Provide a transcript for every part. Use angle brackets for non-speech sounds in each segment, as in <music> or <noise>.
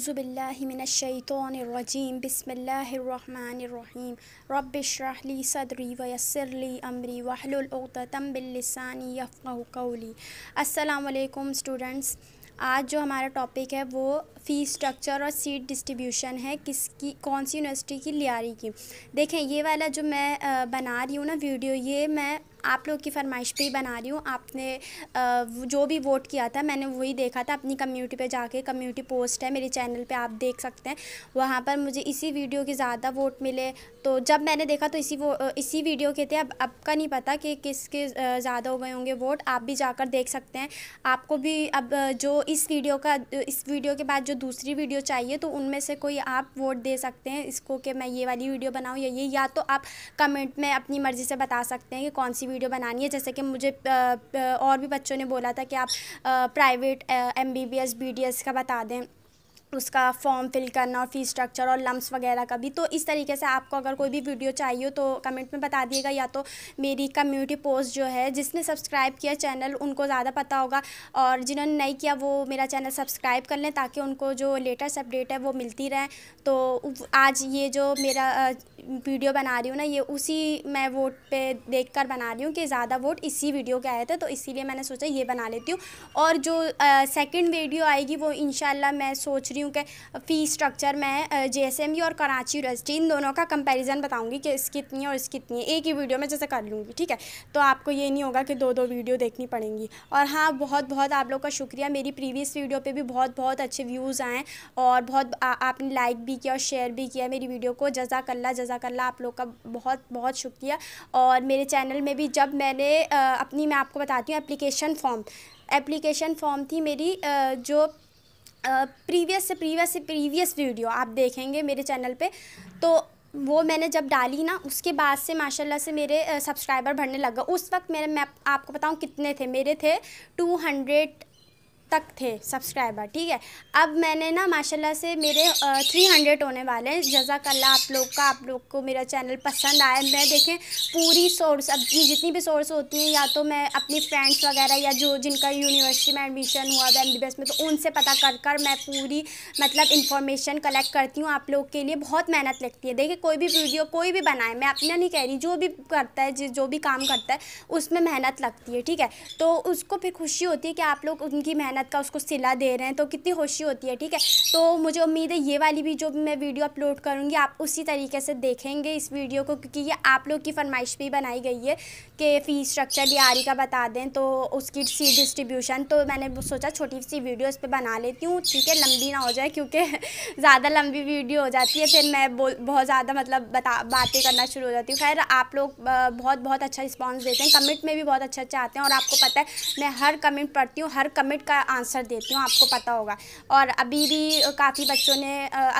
أعوذ بالله من الشيطان الرجيم بسم الله الرحمن الرحيم رب اشرح لي صدري ويسر لي أمري واحلل عقدة من لساني يفقهوا قولي السلام عليكم students आज जो हमारा टॉपिक है वो फ़ी स्ट्रक्चर और सीट डिस्ट्रीब्यूशन है किसकी कौन सी यूनिवर्सिटी की लियारी की देखें ये वाला जो मैं बना रही हूँ ना वीडियो ये मैं आप लोग की फरमाइश पे ही बना रही हूँ आपने जो भी वोट किया था मैंने वही देखा था अपनी कम्युनिटी पे जाके कम्युनिटी पोस्ट है मेरे चैनल पे आप देख सकते हैं वहाँ पर मुझे इसी वीडियो के ज़्यादा वोट मिले तो जब मैंने देखा तो इसी वो इसी वीडियो के थे अब आपका नहीं पता कि किसके ज़्यादा हो गए होंगे वोट आप भी जाकर देख सकते हैं आपको भी अब जो इस वीडियो का इस वीडियो के बाद जो दूसरी वीडियो चाहिए तो उनमें से कोई आप वोट दे सकते हैं इसको कि मैं ये वाली वीडियो बनाऊँ या ये या तो आप कमेंट में अपनी मर्ज़ी से बता सकते हैं कि कौन सी वीडियो बनानी है जैसे कि मुझे और भी बच्चों ने बोला था कि आप private M B B S B D S का बता दें उसका फॉर्म फिल करना और फीस स्ट्रक्चर और लम्स वगैरह का भी तो इस तरीके से आपको अगर कोई भी वीडियो चाहिए हो तो कमेंट में बता दिएगा या तो मेरी कम्युनिटी पोस्ट जो है जिसने सब्सक्राइब किया चैनल उनको ज़्यादा पता होगा और जिन्होंने नहीं किया वो मेरा चैनल सब्सक्राइब कर लें ताकि उनको जो लेटेस्ट अपडेट है वो मिलती रहे तो आज ये जो मेरा वीडियो बना रही हूँ ना ये उसी मैं वोट पे देख कर बना रही हूँ कि ज़्यादा वोट इसी वीडियो के आए थे तो इसीलिए मैंने सोचा ये बना लेती हूँ और जो सेकेंड वीडियो आएगी वो इन मैं सोच रही रही हूँ कि फ़ी स्ट्रक्चर मैं जे e और कराची यूनिवर्सिटी इन दोनों का कंपेरिजन बताऊँगी कि इस कितनी है और इस कितनी है एक ही वीडियो में जैसे कर लूँगी ठीक है तो आपको ये नहीं होगा कि दो दो वीडियो देखनी पड़ेंगी और हाँ बहुत बहुत आप लोग का शुक्रिया मेरी प्रीवियस वीडियो पर भी बहुत बहुत अच्छे व्यूज़ आएँ और बहुत आपने लाइक भी किया और शेयर भी किया मेरी वीडियो को जजाकल्ला जजाकल्ला आप लोग का बहुत बहुत शुक्रिया और मेरे चैनल में भी जब मैंने अपनी मैं आपको बताती हूँ एप्लीकेशन फॉर्म एप्लीकेशन फॉर्म थी मेरी जो प्रीवियस से प्रीवियस से प्रीवियस वीडियो आप देखेंगे मेरे चैनल पे तो वो मैंने जब डाली ना उसके बाद से माशाल्लाह से मेरे सब्सक्राइबर बढ़ने लगा उस वक्त मेरे मैं आपको बताऊँ कितने थे मेरे थे टू हंड्रेड तक थे सब्सक्राइबर ठीक है अब मैंने ना माशाल्लाह से मेरे थ्री हंड्रेड होने वाले हैं जजाकल्ला आप लोग का आप लोग को मेरा चैनल पसंद आया मैं देखें पूरी सोर्स अपनी जितनी भी सोर्स होती हैं या तो मैं अपनी फ्रेंड्स वगैरह या जो जिनका यूनिवर्सिटी में एडमिशन हुआ था एम में तो उनसे पता कर कर मैं पूरी मतलब इन्फॉर्मेशन कलेक्ट करती हूँ आप लोग के लिए बहुत मेहनत लगती है देखिए कोई भी वीडियो कोई भी बनाए मैं अपना नहीं कह रही जो भी करता है जो भी काम करता है उसमें मेहनत लगती है ठीक है तो उसको फिर खुशी होती है कि आप लोग उनकी मेहनत मेहनत का उसको सिला दे रहे हैं तो कितनी खुशी होती है ठीक है तो मुझे उम्मीद है ये वाली भी जो मैं वीडियो अपलोड करूँगी आप उसी तरीके से देखेंगे इस वीडियो को क्योंकि ये आप लोग की फरमाइश भी बनाई गई है कि फ़ीस स्ट्रक्चर लियारी का बता दें तो उसकी सी डिस्ट्रीब्यूशन तो मैंने सोचा छोटी सी वीडियो इस पर बना लेती हूँ ठीक है लंबी ना हो जाए क्योंकि <laughs> ज़्यादा लंबी वीडियो हो जाती है फिर मैं बहुत ज़्यादा मतलब बता बातें करना शुरू हो जाती हूँ खैर आप लोग बहुत बहुत अच्छा रिस्पॉन्स देते हैं कमेंट में भी बहुत अच्छा अच्छे आते हैं और आपको पता है मैं हर कमेंट पढ़ती हूँ हर कमेंट का आंसर देती हूँ आपको पता होगा और अभी भी काफ़ी बच्चों ने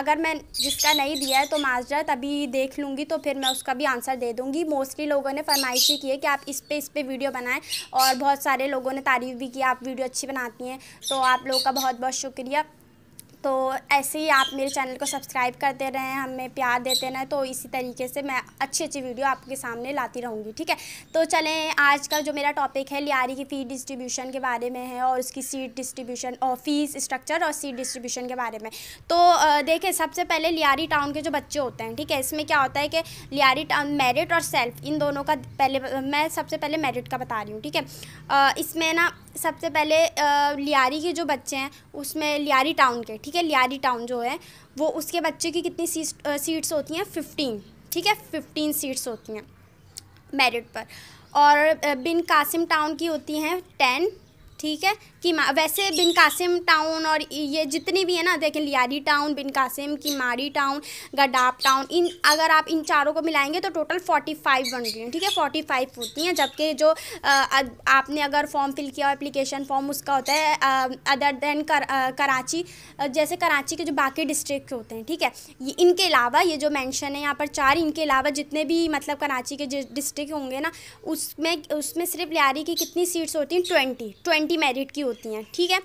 अगर मैं जिसका नहीं दिया है तो माजरत अभी देख लूँगी तो फिर मैं उसका भी आंसर दे दूँगी मोस्टली लोगों ने फरमाइशी की है कि आप इस पर इस पर वीडियो बनाएं और बहुत सारे लोगों ने तारीफ़ भी की आप वीडियो अच्छी बनाती हैं तो आप लोगों का बहुत बहुत शुक्रिया तो ऐसे ही आप मेरे चैनल को सब्सक्राइब करते रहें हमें प्यार देते रहें तो इसी तरीके से मैं अच्छी अच्छी वीडियो आपके सामने लाती रहूँगी ठीक है तो चलें आज का जो मेरा टॉपिक है लियारी की फ़ी डिस्ट्रीब्यूशन के बारे में है और उसकी सीट डिस्ट्रीब्यूशन और फीस स्ट्रक्चर और सीट डिस्ट्रीब्यूशन के बारे में तो देखें सबसे पहले लियारी टाउन के जो बच्चे होते हैं ठीक है इसमें क्या होता है कि लियारी टाउन मेरिट और सेल्फ इन दोनों का पहले मैं सबसे पहले मेरिट का बता रही हूँ ठीक है इसमें ना सबसे पहले लियारी के जो बच्चे हैं उसमें लियारी टाउन के ठीक है लियारी टाउन जो है वो उसके बच्चे की कितनी सीट्स होती हैं फिफ्टीन ठीक है फिफ्टीन सीट्स होती हैं मेरिट पर और बिन कासिम टाउन की होती हैं टेन ठीक है कि वैसे बिन कासिम टाउन और ये जितनी भी है ना देखें लियारी टाउन बिन कासिम माड़ी टाउन गडाप टाउन इन अगर आप इन चारों को मिलाएंगे तो टोटल फोर्टी फाइव बन रही हैं ठीक है फोर्टी फाइव होती हैं जबकि जो आ, आपने अगर फॉर्म फिल किया एप्लीकेशन फॉर्म उसका होता है अदर देन कर, कराची जैसे कराची के जो बाकी डिस्ट्रिक्ट होते हैं ठीक है इनके अलावा ये जो मैंशन है यहाँ पर चार इनके अलावा जितने भी मतलब कराची के डिस्ट्रिक्ट होंगे ना उसमें उसमें सिर्फ लियारी की कितनी सीट्स होती हैं ट्वेंटी ट्वेंटी मेरिट की होती हैं ठीक है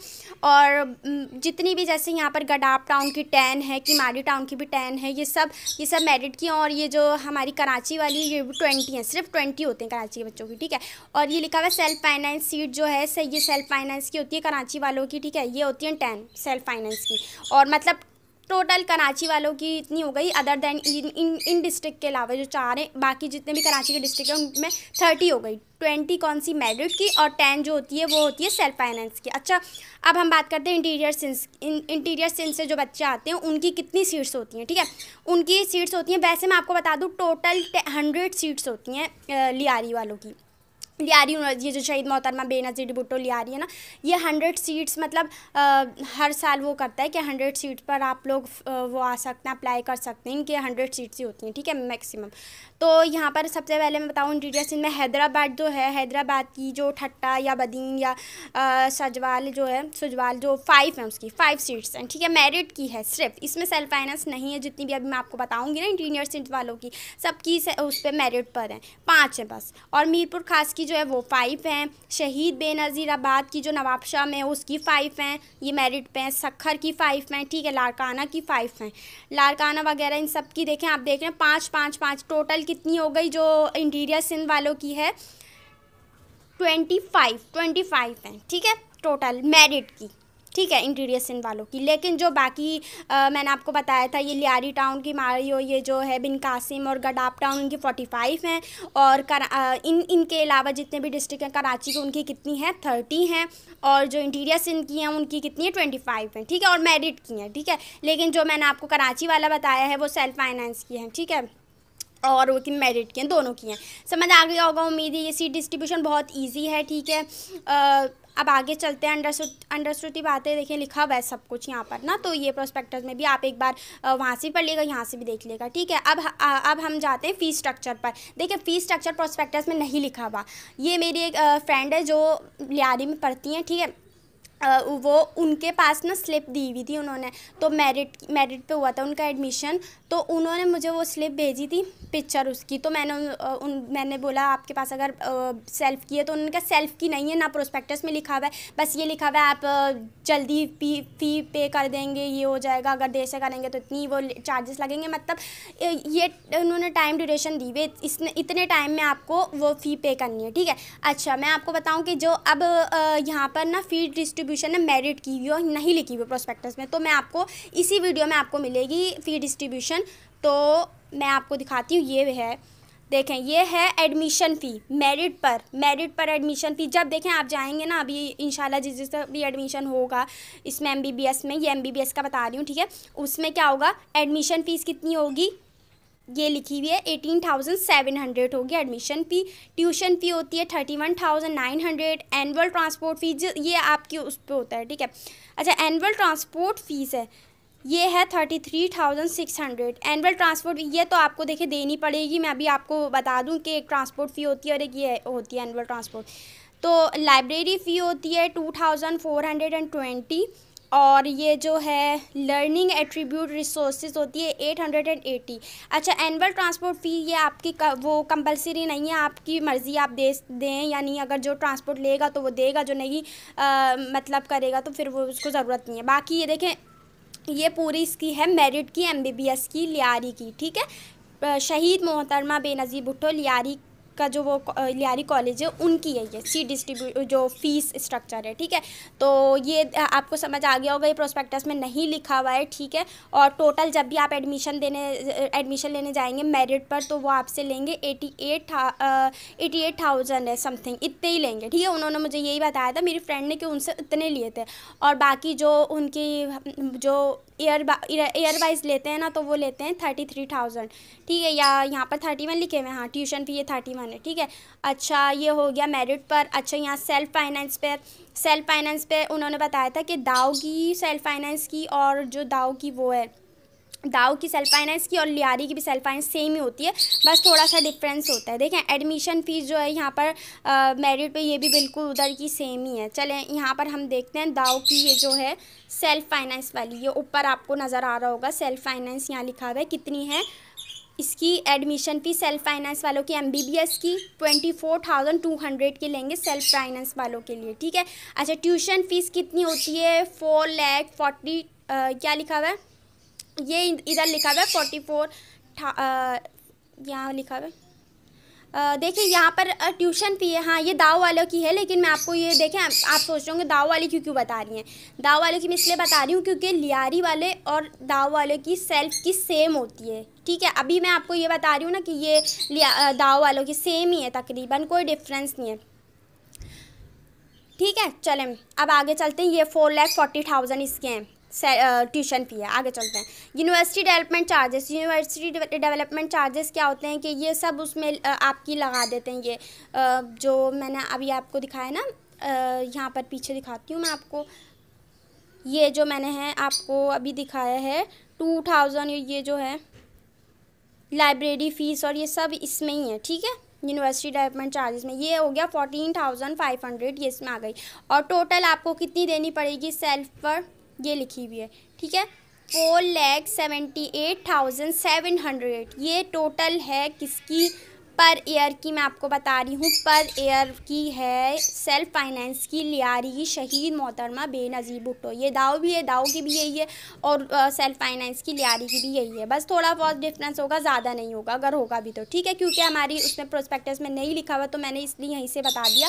और जितनी भी जैसे यहाँ पर गडाप टाउन की टेन है कि मारी टाउन की भी टेन है ये सब ये सब मेरिट की और ये जो हमारी कराची वाली ये भी ट्वेंटी हैं सिर्फ ट्वेंटी होते हैं कराची के बच्चों की ठीक है और ये लिखा हुआ है सेल्फ फाइनेंस सीट जो है ये सेल्फ फाइनेंस की होती है कराची वालों की ठीक है ये होती हैं टेन सेल्फ फाइनेंस की और मतलब टोटल कराची वालों की इतनी हो गई अदर देन इन इन, इन डिस्ट्रिक्ट के अलावा जो चार हैं बाकी जितने भी कराची के डिस्ट्रिक्ट हैं उनमें थर्टी हो गई ट्वेंटी कौन सी मेरिट की और टेन जो होती है वो होती है सेल्फ फाइनेंस की अच्छा अब हम बात करते हैं इंटीरियर सिंस इंटीरियर सिंस से जो बच्चे आते हैं उनकी कितनी सीट्स होती हैं ठीक है उनकी सीट्स होती हैं वैसे मैं आपको बता दूँ टोटल हंड्रेड सीट्स होती हैं लियारी वालों की लियारी ये जो शहीद मोहतरमा बेनज़ीर भुट्टो लियारी है ना ये हंड्रेड सीट्स मतलब आ, हर साल वो करता है कि हंड्रेड सीट पर आप लोग वो आ सकते हैं अप्लाई कर सकते हैं इनके हंड्रेड सीट्स ही होती हैं ठीक है मैक्सिमम तो यहाँ पर सबसे पहले मैं बताऊँ डिटेल्स इनमें हैदराबाद जो है हैदराबाद की जो ठट्टा या बदीन या आ, सजवाल जो है सजवाल जो फाइव है उसकी फाइव सीट्स हैं ठीक है मेरिट की है सिर्फ इसमें सेल्फ फाइनेंस नहीं है जितनी भी अभी मैं आपको बताऊँगी ना इंटीनियर सीट वालों की सबकी उस पर मेरिट पर हैं पाँच है बस और मीरपुर खास की की जो है वो फ़ाइव हैं शहीद बेनज़ीर की जो नवाबशाह में उसकी फ़ाइव हैं ये मेरिट पे हैं सखर की फ़ाइव हैं ठीक है लारकाना की फ़ाइव हैं लारकाना वगैरह इन सब की देखें आप देख रहे हैं पाँच पाँच पाँच टोटल कितनी हो गई जो इंटीरियर सिंध वालों की है ट्वेंटी फाइव ट्वेंटी फाइव हैं ठीक है टोटल मेरिट की ठीक है इंटीरियर सिंध वालों की लेकिन जो बाकी आ, मैंने आपको बताया था ये लियारी टाउन की मारियो ये जो है बिन कासिम और गडाप टाउन उनकी फ़ोर्टी फाइव हैं और कर, आ, इन इनके अलावा जितने भी डिस्ट्रिक्ट हैं कराची की उनकी कितनी हैं थर्टी हैं और जो इंटीरियर सिंध की हैं उनकी कितनी है ट्वेंटी फाइव हैं ठीक है और मेरिट की हैं ठीक है लेकिन जो मैंने आपको कराची वाला बताया है वो सेल्फ फाइनेंस की हैं ठीक है और वो कि मेरिट की हैं दोनों की हैं समझ आ गया होगा उम्मीद है ये सीट डिस्ट्रीब्यूशन बहुत इजी है ठीक है आ, अब आगे चलते हैं अंडरस्टूड अंडरस्टूड बातें देखिए लिखा हुआ है सब कुछ यहाँ पर ना तो ये प्रोस्पेक्टस में भी आप एक बार वहाँ से भी पढ़ लिएगा यहाँ से भी देख लेगा ठीक है अब अब हम जाते हैं फ़ीस स्ट्रक्चर पर देखिए फ़ीस स्ट्रक्चर प्रोस्पेक्टस में नहीं लिखा हुआ ये मेरी एक फ्रेंड है जो लियारी में पढ़ती हैं ठीक है वो उनके पास ना स्लिप दी हुई थी उन्होंने तो मेरिट मेरिट पे हुआ था उनका एडमिशन तो उन्होंने मुझे वो स्लिप भेजी थी पिक्चर उसकी तो मैंने उन, मैंने बोला आपके पास अगर सेल्फ़ की है तो उन्होंने कहा सेल्फ़ की नहीं है ना प्रोस्पेक्टस में लिखा हुआ है बस ये लिखा हुआ है आप जल्दी फी फी पे कर देंगे ये हो जाएगा अगर देर से करेंगे तो इतनी वो चार्जेस लगेंगे मतलब ये उन्होंने टाइम ड्यूरेशन दी हुई इसने इतने टाइम में आपको वो फ़ी पे करनी है ठीक है अच्छा मैं आपको बताऊँ कि जो अब यहाँ पर ना फी डिस्ट्रीब्यूट डिस्ट्रीब्यूशन है मेरिट की हुई और नहीं लिखी हुई प्रोस्पेक्टस में तो मैं आपको इसी वीडियो में आपको मिलेगी फी डिस्ट्रीब्यूशन तो मैं आपको दिखाती हूँ ये है देखें ये है एडमिशन फ़ी मेरिट पर मेरिट पर एडमिशन फ़ी जब देखें आप जाएंगे ना अभी इंशाल्लाह जिस जिस भी एडमिशन होगा इसमें एमबीबीएस में ये एमबीबीएस का बता रही हूँ ठीक है उसमें क्या होगा एडमिशन फ़ीस कितनी होगी ये लिखी हुई है एटीन थाउजेंड सेवन हंड्रेड होगी एडमिशन फ़ी ट्यूशन फ़ी होती है thirty one thousand nine hundred annual transport fees ये आपकी उस पर होता है ठीक है अच्छा एनअल ट्रांसपोर्ट फ़ीस है ये है thirty three thousand six hundred annual transport ये तो आपको देखिए देनी पड़ेगी मैं अभी आपको बता दूँ कि एक ट्रांसपोर्ट फ़ी होती है और एक ये होती है एनअल ट्रांसपोर्ट तो लाइब्रेरी फ़ी होती है two thousand four hundred and twenty और ये जो है लर्निंग एट्रीब्यूट रिसोर्सेज होती है एट हंड्रेड एंड एटी अच्छा एनअल ट्रांसपोर्ट फ़ी ये आपकी वो कंपलसरी नहीं है आपकी मर्ज़ी आप दे दें यानी अगर जो ट्रांसपोर्ट लेगा तो वो देगा जो नहीं आ, मतलब करेगा तो फिर वो उसको ज़रूरत नहीं है बाकी ये देखें ये पूरी इसकी है मेरिट की एम की लियारी की ठीक है शहीद मोहतरमा बेनज़ीर भुट्टो लियारी का जो वो लियारी कॉलेज है उनकी है ये सी डिस्ट्रीब्यू जो फीस स्ट्रक्चर है ठीक है तो ये आपको समझ आ गया होगा ये प्रोस्पेक्टस में नहीं लिखा हुआ है ठीक है और टोटल जब भी आप एडमिशन देने एडमिशन लेने जाएंगे मेरिट पर तो वो आपसे लेंगे eighty eight eighty eight thousand है समथिंग इतने ही लेंगे ठीक है उन्होंने मुझे यही बताया था मेरी फ्रेंड ने कि उनसे इतने लिए थे और बाकी जो उनकी जो ईयर ईयर वाइज लेते हैं ना तो वो लेते हैं थर्टी थ्री थाउजेंड ठीक है या यहाँ पर थर्टी वन लिखे हुए हैं हाँ ट्यूशन फी ये थर्टी वन है ठीक है अच्छा ये हो गया मेरिट पर अच्छा यहाँ सेल्फ फाइनेंस पर सेल्फ फाइनेंस पे उन्होंने बताया था कि दाव की सेल्फ फाइनेंस की और जो दाव की वो है दाऊ की सेल्फ फाइनेंस की और लियारी की भी सेल्फ फाइनेंस सेम ही होती है बस थोड़ा सा डिफरेंस होता है देखें एडमिशन फ़ीस जो है यहाँ पर मेरिट पे ये भी बिल्कुल उधर की सेम ही है चलें यहाँ पर हम देखते हैं दाऊ की ये जो है सेल्फ फाइनेंस वाली ये ऊपर आपको नज़र आ रहा होगा सेल्फ फाइनेंस यहाँ लिखा हुआ है कितनी है इसकी एडमिशन फ़ीस सेल्फ फाइनेंस वालों की एम की twenty four thousand two hundred की लेंगे सेल्फ फाइनेंस वालों के लिए ठीक है अच्छा ट्यूशन फ़ीस कितनी होती है फोर लैख फोर्टी क्या लिखा हुआ है ये इधर लिखा हुआ है फोर्टी फोर यहाँ लिखा हुआ है देखिए यहाँ पर ट्यूशन फ़ी है हाँ ये दाव वालों की है लेकिन मैं आपको ये देखें आप, सोच रहे होंगे दाव वाली क्यों क्यों बता रही हैं दाव वालों की मैं इसलिए बता रही हूँ क्योंकि लियारी वाले और दाव वालों की सेल्फ की सेम होती है ठीक है अभी मैं आपको ये बता रही हूँ ना कि ये दाव वालों की सेम ही है तकरीबन कोई डिफ्रेंस नहीं है ठीक है चलें अब आगे चलते हैं ये फोर लैख फोर्टी थाउजेंड इसके हैं ट्यूशन फ़ी है आगे चलते हैं university development charges university development charges क्या होते हैं कि ये सब उसमें आपकी लगा देते हैं ये जो मैंने अभी आपको दिखाया ना यहाँ पर पीछे दिखाती हूँ मैं आपको ये जो मैंने है आपको अभी दिखाया है टू थाउजेंड ये जो है लाइब्रेरी फ़ीस और ये सब इसमें ही है ठीक है यूनिवर्सिटी डेवलपमेंट चार्जेस में ये हो गया फोर्टीन थाउजेंड फाइव हंड्रेड ये इसमें आ गई और टोटल आपको कितनी देनी पड़ेगी सेल्फ पर ये लिखी हुई है ठीक है four lakh seventy eight thousand seven hundred ये टोटल है किसकी पर ईयर की मैं आपको बता रही हूँ पर ईयर की है सेल्फ फाइनेंस की लियारी शहीद मोहतरमा बेनज़ीर भुट्टो ये दाव भी है दाव की भी यही है और सेल्फ फाइनेंस की लियारी की भी यही है बस थोड़ा बहुत डिफरेंस होगा ज़्यादा नहीं होगा अगर होगा भी तो ठीक है क्योंकि हमारी उसमें प्रोस्पेक्टस में नहीं लिखा हुआ तो मैंने इसलिए यहीं से बता दिया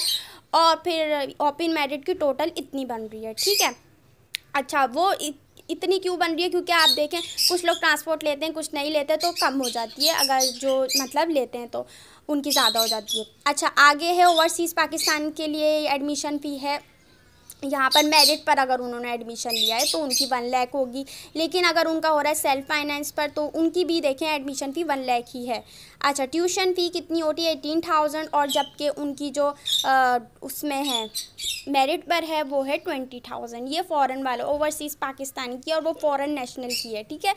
और फिर ओपिन मेरिट की टोटल इतनी बन रही है ठीक है अच्छा वो इत, इतनी क्यों बन रही है क्योंकि आप देखें कुछ लोग ट्रांसपोर्ट लेते हैं कुछ नहीं लेते तो कम हो जाती है अगर जो मतलब लेते हैं तो उनकी ज़्यादा हो जाती है अच्छा आगे है ओवरसीज़ पाकिस्तान के लिए एडमिशन फ़ी है यहाँ पर मेरिट पर अगर उन्होंने एडमिशन लिया है तो उनकी वन लैख होगी लेकिन अगर उनका हो रहा है सेल्फ फाइनेंस पर तो उनकी भी देखें एडमिशन फ़ी वन लैख ही है अच्छा ट्यूशन फ़ी कितनी होती है एटीन थाउजेंड और जबकि उनकी जो आ, उसमें है मेरिट पर है वो है ट्वेंटी थाउजेंड ये फ़ॉरन वाले ओवरसीज़ पाकिस्तान की और वो फ़ॉरन नेशनल की है ठीक है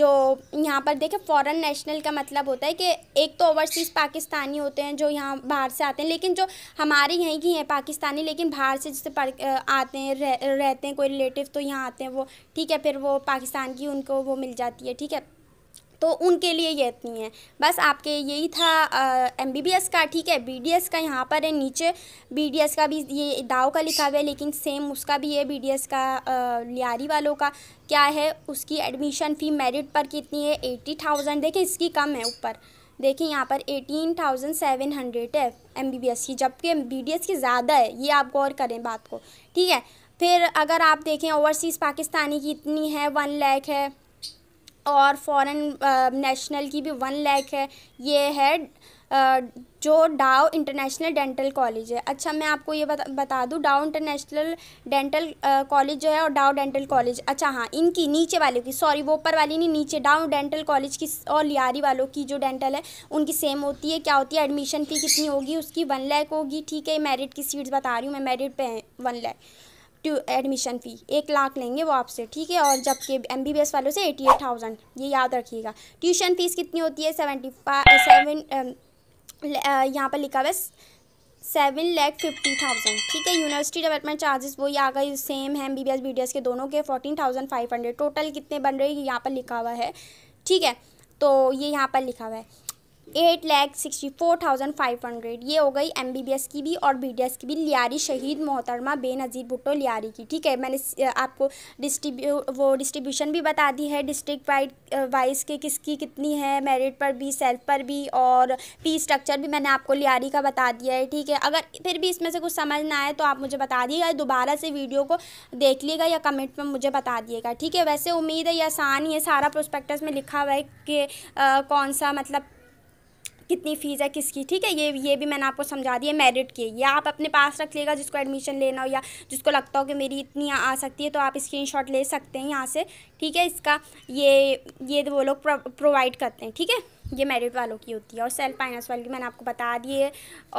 जो यहाँ पर देखें फ़ॉरन नेशनल का मतलब होता है कि एक तो ओवरसीज़ पाकिस्तानी होते हैं जो यहाँ बाहर से आते हैं लेकिन जो हमारे यहीं की हैं पाकिस्तानी लेकिन बाहर से जैसे आते हैं रह, रहते हैं कोई रिलेटिव तो यहाँ आते हैं वो ठीक है फिर वो पाकिस्तान की उनको वो मिल जाती है ठीक है तो उनके लिए ये इतनी है बस आपके यही था एम बी बी एस का ठीक है बी डी एस का यहाँ पर है नीचे बी डी एस का भी ये दाव का लिखा हुआ है लेकिन सेम उसका भी है बी डी एस का आ, लियारी वालों का क्या है उसकी एडमिशन फ़ी मेरिट पर कितनी है एट्टी थाउजेंड देखिए इसकी कम है ऊपर देखिए यहाँ पर एटीन थाउजेंड सेवन हंड्रेड है एम बी बी एस की जबकि बी डी एस की ज़्यादा है ये आप गौर करें बात को ठीक है फिर अगर आप देखें ओवरसीज़ पाकिस्तानी की इतनी है वन लैख है और फॉरेन नेशनल की भी वन लैख है ये है जो डाओ इंटरनेशनल डेंटल कॉलेज है अच्छा मैं आपको ये बता बता दूँ डाओ इंटरनेशनल डेंटल कॉलेज जो है और डाओ डेंटल कॉलेज अच्छा हाँ इनकी नीचे वालों की सॉरी वो ऊपर वाली नहीं नीचे डाओ डेंटल कॉलेज की और लियारी वालों की जो डेंटल है उनकी सेम होती है क्या होती है एडमिशन फ़ी कितनी होगी उसकी वन लैख होगी ठीक है मेरिट की सीट्स बता रही हूँ मैं मेरिट पर one lakh two admission fee एक लाख लेंगे वो आपसे ठीक है और जबकि एम बी बी एस वालों से एटी एट थाउजेंड ये याद रखिएगा ट्यूशन फ़ीस कितनी होती है सेवेंटी फाइव सेवन यहाँ पर लिखा हुआ है सेवन लैख फिफ्टी थाउजेंड ठीक है यूनिवर्सिटी डेवलपमेंट चार्जेस वही आ गए सेम है B B S B D S के दोनों के fourteen thousand five hundred total कितने बन रहे हैं यहाँ पर लिखा हुआ है ठीक है तो ये यहाँ पर लिखा हुआ है eight lakh sixty four thousand five hundred ये हो गई एम बी बी एस की भी और बी डी एस की भी लियारी शहीद मोहतरमा बेनज़ीर भुट्टो लियारी की ठीक है मैंने आपको डिस्ट्रीब्यू वो डिस्ट्रीब्यूशन भी बता दी है डिस्ट्रिक्ट वाइड वाइज के किसकी कितनी है मेरिट पर भी सेल्फ पर भी और फी स्ट्रक्चर भी मैंने आपको लियारी का बता दिया है ठीक है अगर फिर भी इसमें से कुछ समझ ना आए तो आप मुझे बता दिएगा दोबारा से वीडियो को देख लीजिएगा या कमेंट में मुझे बता दिएगा ठीक है वैसे उम्मीद है ये आसान ही है सारा प्रोस्पेक्टस में लिखा हुआ है कि कौन सा मतलब कितनी फ़ीस है किसकी ठीक है ये ये भी मैंने आपको समझा दिया मेरिट की ये आप अपने पास रख लेगा जिसको एडमिशन लेना हो या जिसको लगता हो कि मेरी इतनी आ सकती है तो आप स्क्रीन ले सकते हैं यहाँ से ठीक है इसका ये ये वो लोग प्रोवाइड करते हैं ठीक है ये मेरिट वालों की होती है और सेल्फ फाइनेंस वाली मैंने आपको बता दी है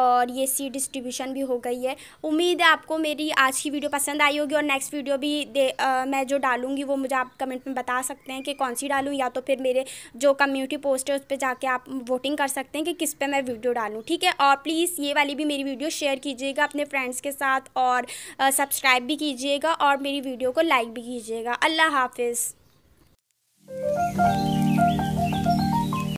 और ये सी डिस्ट्रीब्यूशन भी हो गई है उम्मीद है आपको मेरी आज की वीडियो पसंद आई होगी और नेक्स्ट वीडियो भी दे आ, मैं जो डालूंगी वो मुझे आप कमेंट में बता सकते हैं कि कौन सी डालूँ या तो फिर मेरे जो कम्युनिटी पोस्ट है उस पर जाके आप वोटिंग कर सकते हैं कि किस पर मैं वीडियो डालूँ ठीक है और प्लीज़ ये वाली भी मेरी वीडियो शेयर कीजिएगा अपने फ्रेंड्स के साथ और सब्सक्राइब भी कीजिएगा और मेरी वीडियो को लाइक भी कीजिएगा अल्लाह हाफिज़